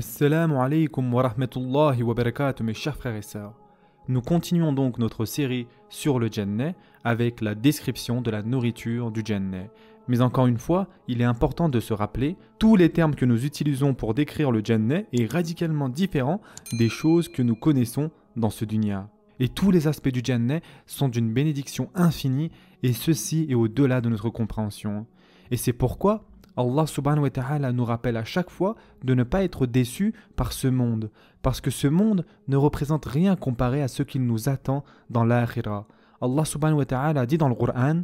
Assalamu alaikum wa rahmatullahi wa barakatuh mes chers frères et sœurs. Nous continuons donc notre série sur le Jannah avec la description de la nourriture du Jannah. Mais encore une fois, il est important de se rappeler, tous les termes que nous utilisons pour décrire le Jannah est radicalement différent des choses que nous connaissons dans ce dunya. Et tous les aspects du Jannah sont d'une bénédiction infinie et ceci est au-delà de notre compréhension. Et c'est pourquoi Allah subhanahu wa ta'ala nous rappelle à chaque fois de ne pas être déçus par ce monde, parce que ce monde ne représente rien comparé à ce qu'il nous attend dans l'akhirah. Allah subhanahu wa ta'ala dit dans le Qur'an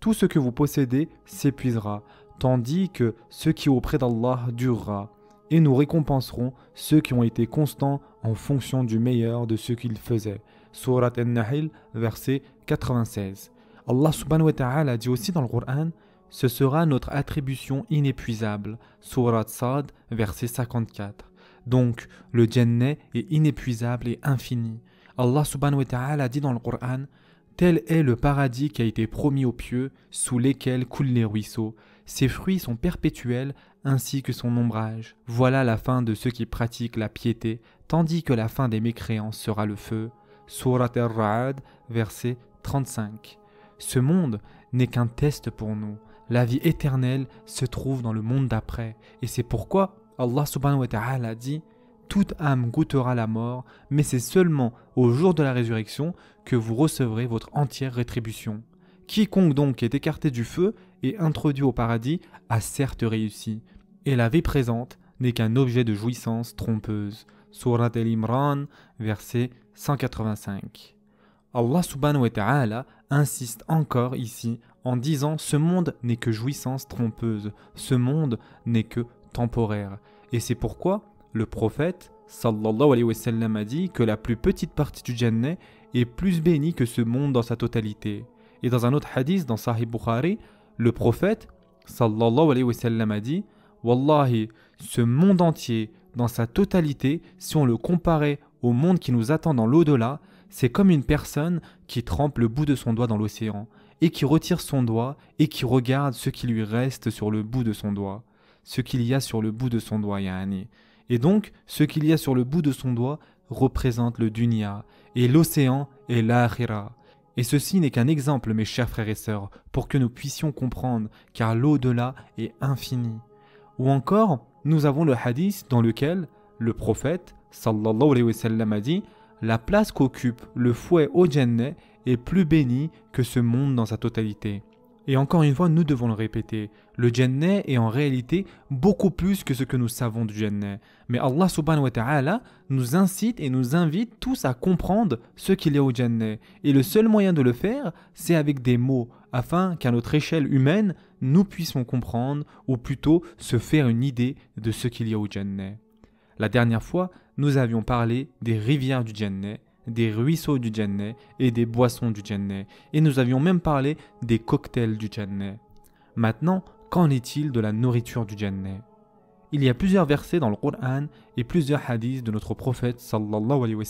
Tout ce que vous possédez s'épuisera, tandis que ce qui est auprès d'Allah durera, et nous récompenserons ceux qui ont été constants en fonction du meilleur de ce qu'ils faisaient. Surat An-Nahl, verset 96. Allah subhanahu wa ta'ala dit aussi dans le Qur'an ce sera notre attribution inépuisable, Surat Sad, verset 54. Donc, le Jannah est inépuisable et infini. Allah subhanahu wa ta'ala dit dans le Coran Tel est le paradis qui a été promis aux pieux, sous lesquels coulent les ruisseaux. Ses fruits sont perpétuels, ainsi que son ombrage. Voilà la fin de ceux qui pratiquent la piété, tandis que la fin des mécréants sera le feu. Surat al-Ra'ad, verset 35. Ce monde n'est qu'un test pour nous. La vie éternelle se trouve dans le monde d'après. Et c'est pourquoi Allah subhanahu wa ta'ala dit Toute âme goûtera la mort, mais c'est seulement au jour de la résurrection que vous recevrez votre entière rétribution. Quiconque donc est écarté du feu et introduit au paradis a certes réussi. Et la vie présente n'est qu'un objet de jouissance trompeuse. Surat al-Imran, verset 185. Allah subhanahu wa ta'ala insiste encore ici en disant ce monde n'est que jouissance trompeuse, ce monde n'est que temporaire. Et c'est pourquoi le prophète sallallahu alayhi wa sallam a dit que la plus petite partie du Jannah est plus bénie que ce monde dans sa totalité. Et dans un autre hadith dans Sahih Bukhari, le prophète sallallahu alayhi wa sallam a dit Wallahi, ce monde entier dans sa totalité, si on le comparait au monde qui nous attend dans l'au-delà, c'est comme une personne qui trempe le bout de son doigt dans l'océan et qui retire son doigt et qui regarde ce qui lui reste sur le bout de son doigt. Ce qu'il y a sur le bout de son doigt, Yahani. Et donc, ce qu'il y a sur le bout de son doigt représente le dunya, et l'océan est l'akhira. Et ceci n'est qu'un exemple, mes chers frères et sœurs, pour que nous puissions comprendre, car l'au-delà est infini. Ou encore, nous avons le hadith dans lequel le prophète, sallallahu alayhi wa sallam, a dit La place qu'occupe le fouet au Jannah est plus béni que ce monde dans sa totalité. Et encore une fois, nous devons le répéter, le Jannah est en réalité beaucoup plus que ce que nous savons du Jannah. Mais Allah subhanahu wa ta'ala nous incite et nous invite tous à comprendre ce qu'il y a au Jannah. Et le seul moyen de le faire, c'est avec des mots, afin qu'à notre échelle humaine, nous puissions comprendre, ou plutôt se faire une idée de ce qu'il y a au Jannah. La dernière fois, nous avions parlé des rivières du Jannah, des ruisseaux du Djenneh et des boissons du Djenneh, et nous avions même parlé des cocktails du Djenneh. Maintenant, qu'en est-il de la nourriture du Djenneh Il y a plusieurs versets dans le Coran et plusieurs hadiths de notre prophète sallallahu alayhi wa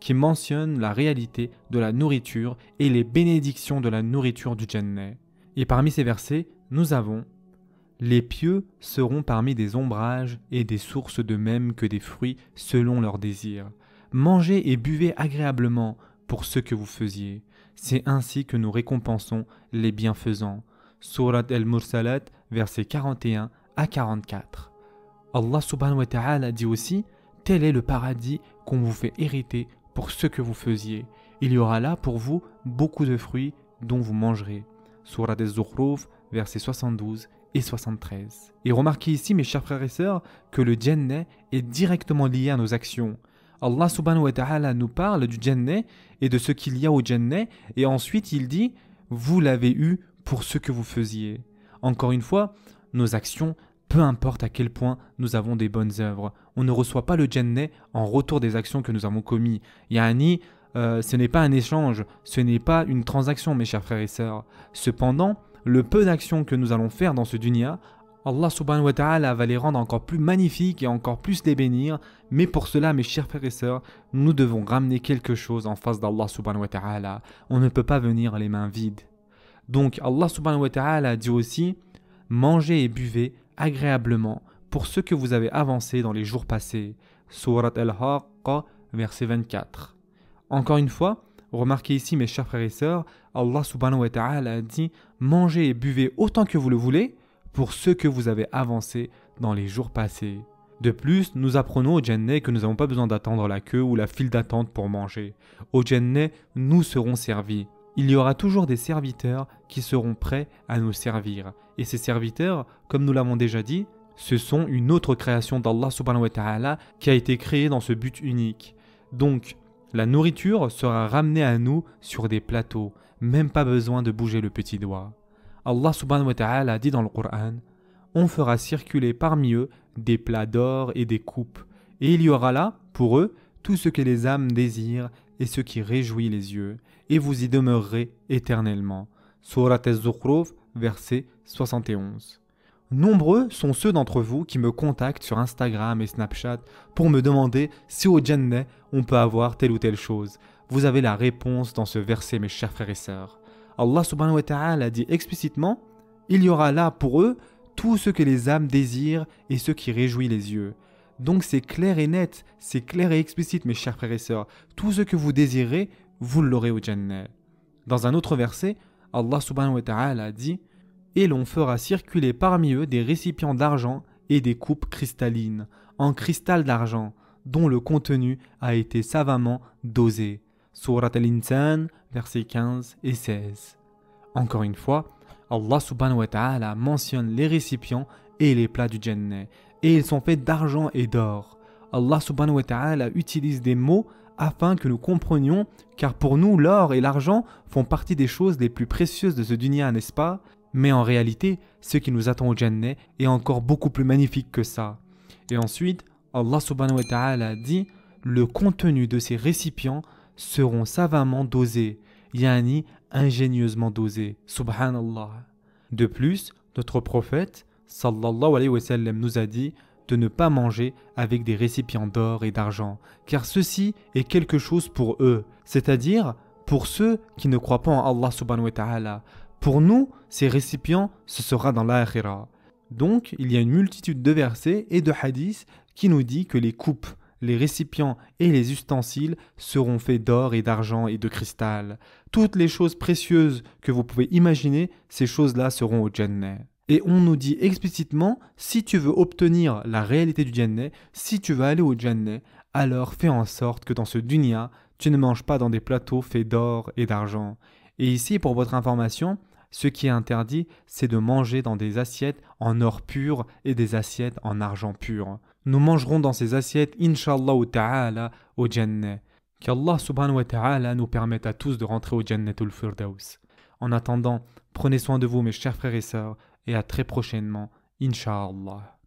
qui mentionnent la réalité de la nourriture et les bénédictions de la nourriture du Djenneh. Et parmi ces versets, nous avons les pieux seront parmi des ombrages et des sources de même que des fruits selon leurs désir. » mangez et buvez agréablement pour ce que vous faisiez. C'est ainsi que nous récompensons les bienfaisants. Surat al-Mursalat, versets 41 à 44. Allah subhanahu wa ta'ala dit aussi Tel est le paradis qu'on vous fait hériter pour ce que vous faisiez. Il y aura là pour vous beaucoup de fruits dont vous mangerez. Surat al-Zukhruf, versets 72 et 73. Et remarquez ici, mes chers frères et sœurs, que le Jannah est directement lié à nos actions. Allah subhanahu wa ta'ala nous parle du Jannah et de ce qu'il y a au Jannah, et ensuite il dit Vous l'avez eu pour ce que vous faisiez. Encore une fois, nos actions, peu importe à quel point nous avons des bonnes œuvres, on ne reçoit pas le Jannah en retour des actions que nous avons commises. Yani, euh, ce n'est pas un échange, ce n'est pas une transaction, mes chers frères et sœurs. Cependant, le peu d'actions que nous allons faire dans ce dunya Allah subhanahu wa ta'ala va les rendre encore plus magnifiques et encore plus les bénir, mais pour cela, mes chers frères et sœurs, nous devons ramener quelque chose en face d'Allah subhanahu wa ta'ala. On ne peut pas venir les mains vides. Donc Allah subhanahu wa ta'ala dit aussi Mangez et buvez agréablement pour ce que vous avez avancé dans les jours passés. Surat al-Haqqa, verset 24. Encore une fois, remarquez ici mes chers frères et sœurs, Allah subhanahu wa ta'ala dit Mangez et buvez autant que vous le voulez, pour ce que vous avez avancé dans les jours passés. De plus, nous apprenons au Jannah que nous n'avons pas besoin d'attendre la queue ou la file d'attente pour manger. Au Jannah, nous serons servis. Il y aura toujours des serviteurs qui seront prêts à nous servir. Et ces serviteurs, comme nous l'avons déjà dit, ce sont une autre création d'Allah subhanahu wa ta'ala qui a été créée dans ce but unique. Donc, la nourriture sera ramenée à nous sur des plateaux, même pas besoin de bouger le petit doigt. Allah subhanahu wa ta'ala a dit dans le Coran On fera circuler parmi eux des plats d'or et des coupes, et il y aura là, pour eux, tout ce que les âmes désirent et ce qui réjouit les yeux, et vous y demeurerez éternellement. Surat al-Zukhruf, verset 71. Nombreux sont ceux d'entre vous qui me contactent sur Instagram et Snapchat pour me demander si au Jannah on peut avoir telle ou telle chose. Vous avez la réponse dans ce verset, mes chers frères et sœurs. Allah subhanahu wa ta'ala dit explicitement Il y aura là pour eux tout ce que les âmes désirent et ce qui réjouit les yeux. Donc c'est clair et net, c'est clair et explicite, mes chers frères et sœurs. Tout ce que vous désirez, vous l'aurez au Jannah. Dans un autre verset, Allah subhanahu wa ta'ala dit Et l'on fera circuler parmi eux des récipients d'argent et des coupes cristallines, en cristal d'argent, dont le contenu a été savamment dosé. Surat al-Insan, versets 15 et 16. Encore une fois, Allah subhanahu wa ta'ala mentionne les récipients et les plats du Jannah, et ils sont faits d'argent et d'or. Allah subhanahu wa ta'ala utilise des mots afin que nous comprenions, car pour nous, l'or et l'argent font partie des choses les plus précieuses de ce dunya, n'est-ce pas Mais en réalité, ce qui nous attend au Jannah est encore beaucoup plus magnifique que ça. Et ensuite, Allah subhanahu wa ta'ala dit le contenu de ces récipients seront savamment dosés, yani ingénieusement dosés. Subhanallah. De plus, notre prophète sallallahu alayhi wa sallam, nous a dit de ne pas manger avec des récipients d'or et d'argent, car ceci est quelque chose pour eux, c'est-à-dire pour ceux qui ne croient pas en Allah subhanahu wa ta'ala. Pour nous, ces récipients, ce sera dans l'akhirah. Donc, il y a une multitude de versets et de hadiths qui nous dit que les coupes les récipients et les ustensiles seront faits d'or et d'argent et de cristal. Toutes les choses précieuses que vous pouvez imaginer, ces choses-là seront au Jannah. Et on nous dit explicitement, si tu veux obtenir la réalité du Jannah, si tu veux aller au Jannah, alors fais en sorte que dans ce dunya, tu ne manges pas dans des plateaux faits d'or et d'argent. Et ici, pour votre information, ce qui est interdit, c'est de manger dans des assiettes en or pur et des assiettes en argent pur nous mangerons dans ces assiettes, inshallah ta'ala, au Jannah. Qu'Allah subhanahu wa ta'ala nous permette à tous de rentrer au Jannatul Firdaus. En attendant, prenez soin de vous mes chers frères et sœurs, et à très prochainement, inshallah.